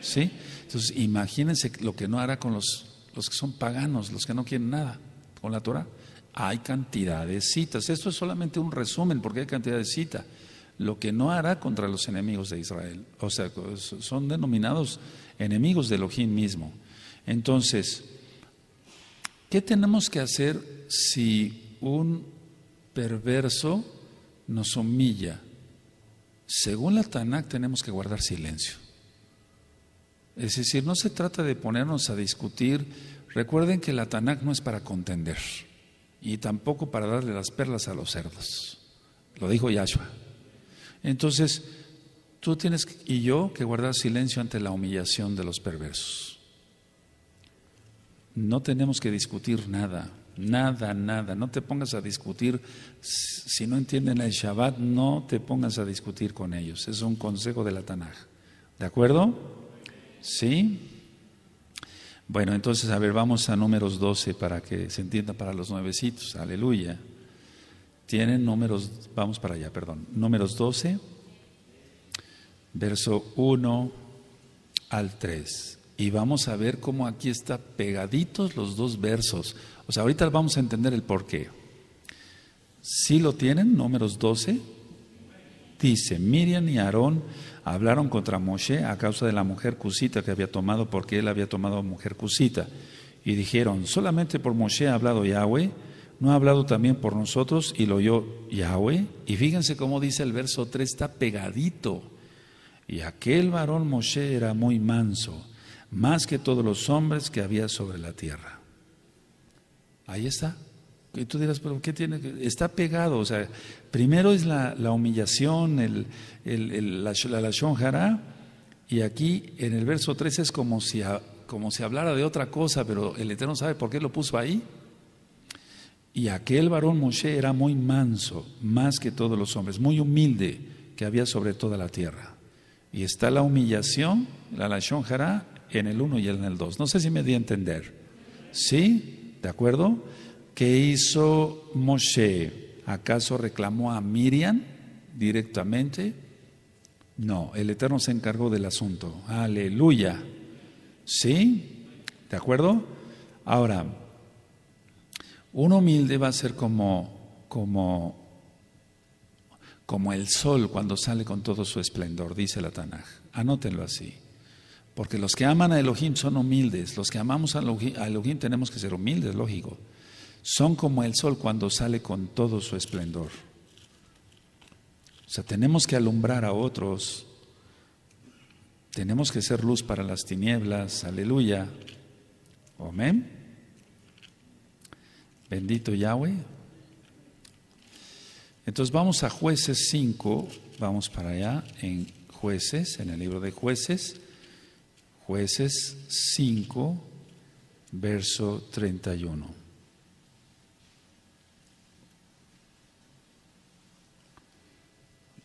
¿Sí? Entonces, imagínense lo que no hará con los, que son paganos, los que no quieren nada con la Torah. Hay cantidad de citas. Esto es solamente un resumen porque hay cantidad de citas. Lo que no hará contra los enemigos de Israel. O sea, son denominados enemigos de Elohim mismo. Entonces, ¿qué tenemos que hacer si un perverso nos humilla? Según la Tanakh tenemos que guardar silencio. Es decir, no se trata de ponernos a discutir. Recuerden que la Tanakh no es para contender y tampoco para darle las perlas a los cerdos. Lo dijo Yahshua. Entonces, tú tienes y yo que guardar silencio ante la humillación de los perversos. No tenemos que discutir nada. Nada, nada. No te pongas a discutir. Si no entienden el Shabbat, no te pongas a discutir con ellos. Es un consejo de la Tanaj. ¿De acuerdo? ¿Sí? Bueno, entonces, a ver, vamos a números 12 para que se entienda para los nuevecitos. Aleluya. Tienen números, vamos para allá, perdón. Números 12, verso 1 al 3. Y vamos a ver cómo aquí está pegaditos los dos versos sea, ahorita vamos a entender el porqué. Si lo tienen, números 12, dice, Miriam y Aarón hablaron contra Moshe a causa de la mujer cusita que había tomado, porque él había tomado mujer cusita. Y dijeron, solamente por Moshe ha hablado Yahweh, no ha hablado también por nosotros y lo oyó Yahweh. Y fíjense cómo dice el verso 3, está pegadito. Y aquel varón Moshe era muy manso, más que todos los hombres que había sobre la tierra. Ahí está. Y tú dirás, pero ¿qué tiene? Está pegado. O sea, primero es la, humillación, el, la, la, jara y aquí en el verso 13 es como si, como si hablara de otra cosa, pero el Eterno sabe por qué lo puso ahí. Y aquel varón Moshe era muy manso, más que todos los hombres, muy humilde que había sobre toda la tierra. Y está la humillación, la jara en el 1 y en el 2. No sé si me di a entender. ¿Sí? ¿de acuerdo? ¿Qué hizo Moshe? ¿Acaso reclamó a Miriam directamente? No, el Eterno se encargó del asunto. Aleluya. ¿Sí? ¿De acuerdo? Ahora, un humilde va a ser como, como, como el sol cuando sale con todo su esplendor, dice la Tanaj. Anótenlo así. Porque los que aman a Elohim son humildes. Los que amamos a Elohim, tenemos que ser humildes, lógico. Son como el sol cuando sale con todo su esplendor. O sea, tenemos que alumbrar a otros. Tenemos que ser luz para las tinieblas. Aleluya. Amén. Bendito Yahweh. Entonces vamos a jueces 5, vamos para allá en jueces, en el libro de jueces. Jueces 5, verso 31.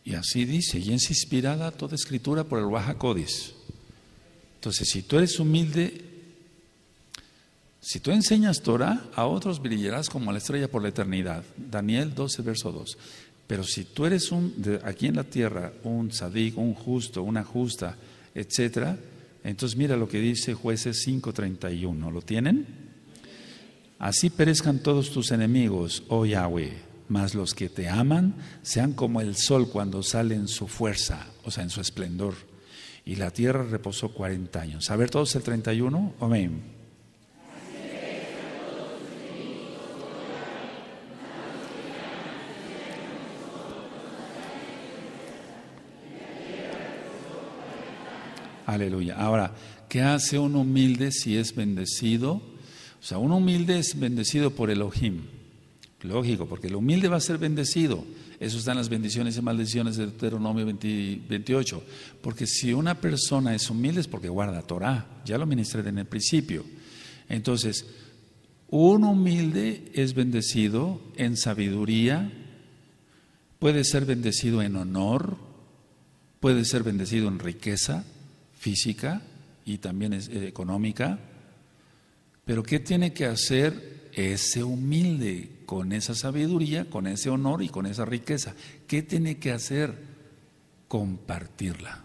Y así dice, y es inspirada toda escritura por el Baja Entonces, si tú eres humilde, si tú enseñas Torah, a otros brillarás como la estrella por la eternidad. Daniel 12, verso 2. Pero si tú eres un, aquí en la tierra un sadik, un justo, una justa, etcétera, entonces mira lo que dice jueces 5.31, ¿lo tienen? Así perezcan todos tus enemigos, oh Yahweh, mas los que te aman sean como el sol cuando sale en su fuerza, o sea, en su esplendor. Y la tierra reposó 40 años. A ver todos el 31, amén. Aleluya. Ahora, ¿qué hace un humilde si es bendecido? O sea, un humilde es bendecido por Elohim. Lógico, porque el humilde va a ser bendecido. Eso están las bendiciones y maldiciones de Deuteronomio 28. Porque si una persona es humilde es porque guarda Torah. Ya lo ministré en el principio. Entonces, un humilde es bendecido en sabiduría, puede ser bendecido en honor, puede ser bendecido en riqueza, física y también es, eh, económica. Pero ¿qué tiene que hacer ese humilde con esa sabiduría, con ese honor y con esa riqueza? ¿Qué tiene que hacer? Compartirla.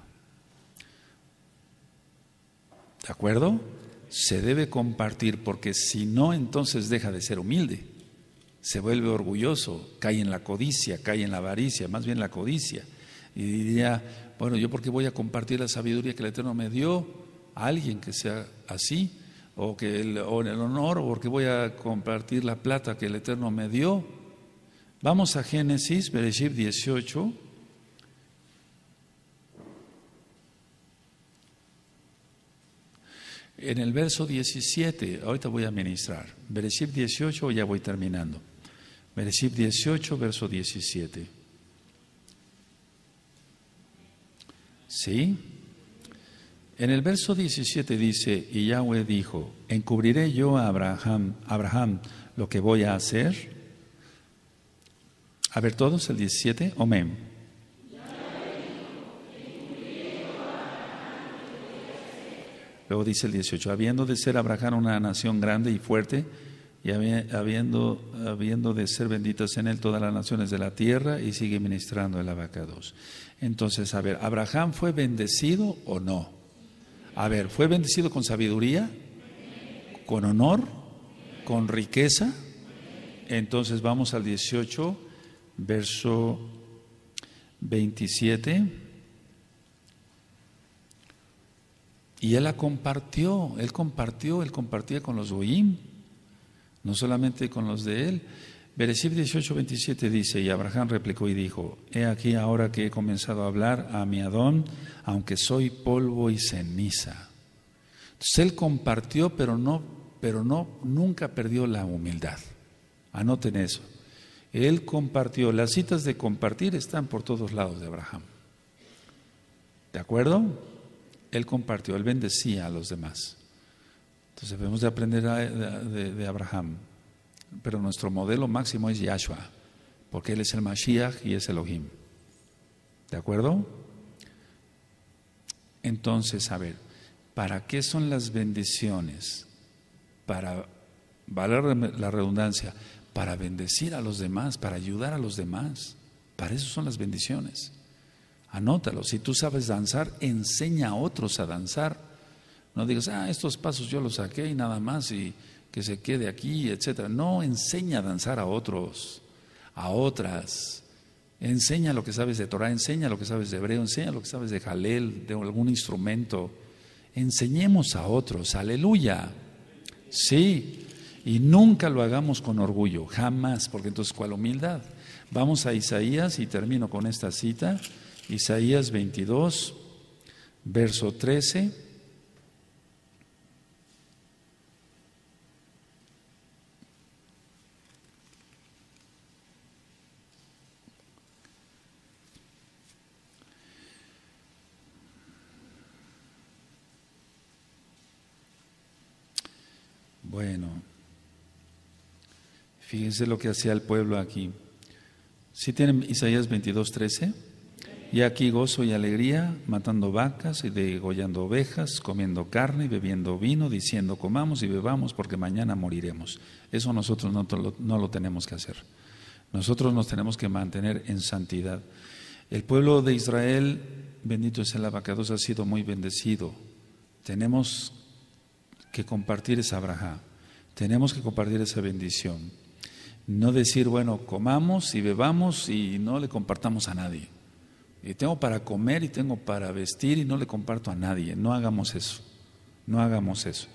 ¿De acuerdo? Se debe compartir porque si no, entonces deja de ser humilde. Se vuelve orgulloso, cae en la codicia, cae en la avaricia, más bien la codicia. Y diría, bueno, yo porque voy a compartir la sabiduría que el Eterno me dio a alguien que sea así, o, que el, el honor, o porque voy a compartir la plata que el Eterno me dio. Vamos a Génesis, Bereshit 18. En el verso 17, ahorita voy a ministrar. Bereshit 18, ya voy terminando. Bereshit 18, verso 17. ¿Sí? En el verso 17 dice, y Yahweh dijo, ¿encubriré yo a Abraham, Abraham lo que voy a hacer? A ver todos, el 17, amén. Luego dice el 18, habiendo de ser Abraham una nación grande y fuerte, y habiendo, habiendo de ser benditas en él todas las naciones de la tierra, y sigue ministrando el abacados. Entonces, a ver, ¿Abraham fue bendecido o no? A ver, ¿fue bendecido con sabiduría? ¿Con honor? ¿Con riqueza? Entonces vamos al 18, verso 27. Y él la compartió, él compartió, él compartía con los oim no solamente con los de él. 18, 27 dice, y Abraham replicó y dijo, he aquí ahora que he comenzado a hablar a mi Adón, aunque soy polvo y ceniza. Entonces él compartió, pero no, pero no, nunca perdió la humildad. Anoten eso. Él compartió, las citas de compartir están por todos lados de Abraham. ¿De acuerdo? Él compartió, él bendecía a los demás. Entonces debemos de aprender de Abraham pero nuestro modelo máximo es Yahshua, porque Él es el Mashiach y es Elohim. ¿De acuerdo? Entonces, a ver, ¿para qué son las bendiciones? Para, valer la redundancia, para bendecir a los demás, para ayudar a los demás. Para eso son las bendiciones. Anótalo, si tú sabes danzar, enseña a otros a danzar. No digas, ah, estos pasos yo los saqué y nada más y que se quede aquí, etcétera. No enseña a danzar a otros, a otras. Enseña lo que sabes de Torah, enseña lo que sabes de hebreo, enseña lo que sabes de Jalel, de algún instrumento. Enseñemos a otros, aleluya. Sí, y nunca lo hagamos con orgullo, jamás, porque entonces, ¿cuál humildad? Vamos a Isaías y termino con esta cita. Isaías 22, verso 13. Fíjense lo que hacía el pueblo aquí. Si tienen Isaías 22, 13? Y aquí gozo y alegría, matando vacas y degollando ovejas, comiendo carne y bebiendo vino, diciendo comamos y bebamos porque mañana moriremos. Eso nosotros no, no lo tenemos que hacer. Nosotros nos tenemos que mantener en santidad. El pueblo de Israel, bendito sea el abacados, ha sido muy bendecido. Tenemos que compartir esa braja, tenemos que compartir esa bendición. No decir, bueno, comamos y bebamos y no le compartamos a nadie. Y tengo para comer y tengo para vestir y no le comparto a nadie. No hagamos eso. No hagamos eso.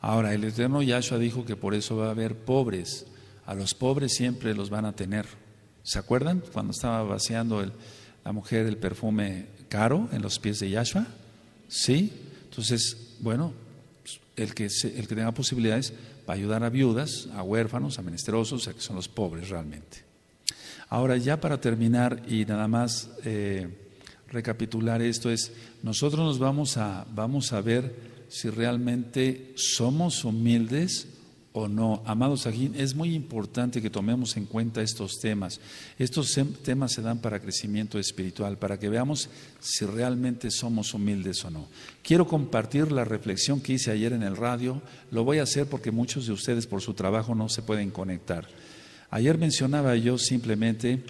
Ahora, el eterno Yahshua dijo que por eso va a haber pobres. A los pobres siempre los van a tener. ¿Se acuerdan cuando estaba vaciando la mujer el perfume caro en los pies de Yahshua? Sí. Entonces, bueno, el que, el que tenga posibilidades va a ayudar a viudas, a huérfanos, a menesterosos, a que son los pobres realmente. Ahora ya para terminar y nada más eh, recapitular esto es, nosotros nos vamos a, vamos a ver si realmente somos humildes o no. Amados aquí, es muy importante que tomemos en cuenta estos temas. Estos temas se dan para crecimiento espiritual, para que veamos si realmente somos humildes o no. Quiero compartir la reflexión que hice ayer en el radio. Lo voy a hacer porque muchos de ustedes por su trabajo no se pueden conectar. Ayer mencionaba yo simplemente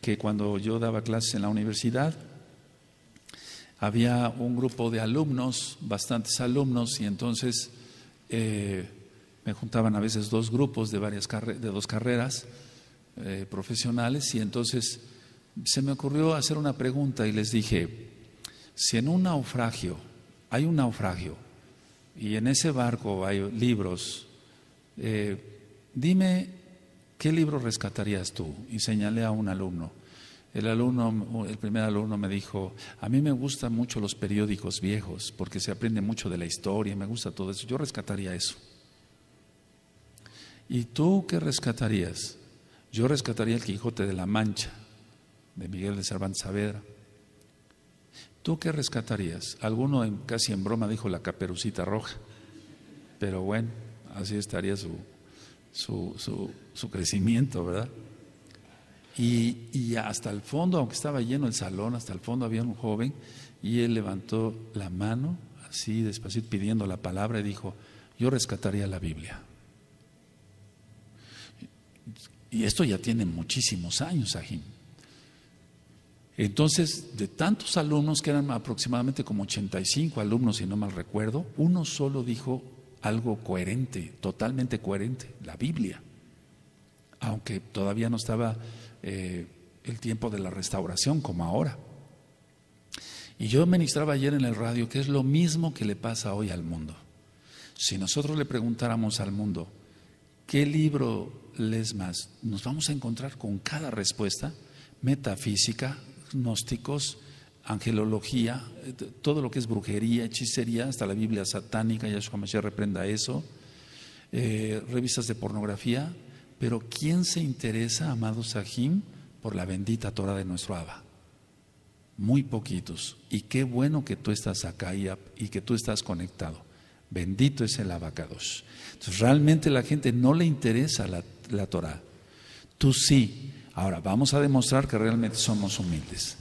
que cuando yo daba clases en la universidad, había un grupo de alumnos, bastantes alumnos, y entonces... Eh, me juntaban a veces dos grupos de, varias de dos carreras eh, profesionales y entonces se me ocurrió hacer una pregunta y les dije, si en un naufragio, hay un naufragio, y en ese barco hay libros, eh, dime qué libro rescatarías tú. Y señalé a un alumno. El alumno, el primer alumno me dijo, a mí me gustan mucho los periódicos viejos, porque se aprende mucho de la historia, me gusta todo eso, yo rescataría eso. ¿Y tú qué rescatarías? Yo rescataría el Quijote de la Mancha, de Miguel de Cervantes Saavedra. ¿Tú qué rescatarías? Alguno casi en broma dijo la caperucita roja, pero bueno, así estaría su, su, su, su crecimiento, ¿verdad? Y, y, hasta el fondo, aunque estaba lleno el salón, hasta el fondo había un joven y él levantó la mano, así despacito, pidiendo la palabra y dijo, yo rescataría la Biblia. Y esto ya tiene muchísimos años, Ajín. Entonces, de tantos alumnos, que eran aproximadamente como 85 alumnos, si no mal recuerdo, uno solo dijo algo coherente, totalmente coherente, la Biblia. Aunque todavía no estaba eh, el tiempo de la restauración como ahora. Y yo ministraba ayer en el radio que es lo mismo que le pasa hoy al mundo. Si nosotros le preguntáramos al mundo, ¿qué libro les más, nos vamos a encontrar con cada respuesta, metafísica, gnósticos, angelología, eh, todo lo que es brujería, hechicería, hasta la Biblia satánica, Yahshua se reprenda eso, eh, revistas de pornografía, pero ¿quién se interesa, amado Sahim, por la bendita Torah de nuestro Abba? Muy poquitos. Y qué bueno que tú estás acá y que tú estás conectado. Bendito es el abacados. Entonces, realmente la gente no le interesa la, la Torah. Tú sí. Ahora, vamos a demostrar que realmente somos humildes.